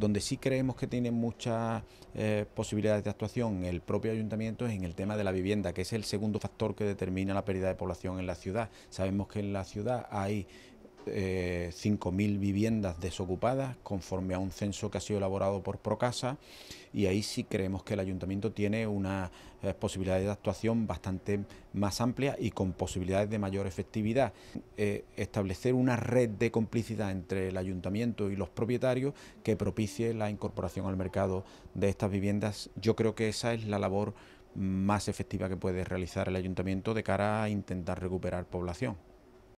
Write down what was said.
Donde sí creemos que tiene muchas eh, posibilidades de actuación el propio ayuntamiento es en el tema de la vivienda, que es el segundo factor que determina la pérdida de población en la ciudad. Sabemos que en la ciudad hay eh, 5.000 viviendas desocupadas conforme a un censo que ha sido elaborado por Procasa y ahí sí creemos que el ayuntamiento tiene una eh, posibilidades posibilidad de actuación bastante más amplia y con posibilidades de mayor efectividad. Eh, establecer una red de complicidad entre el ayuntamiento y los propietarios que propicie la incorporación al mercado de estas viviendas, yo creo que esa es la labor más efectiva que puede realizar el ayuntamiento de cara a intentar recuperar población.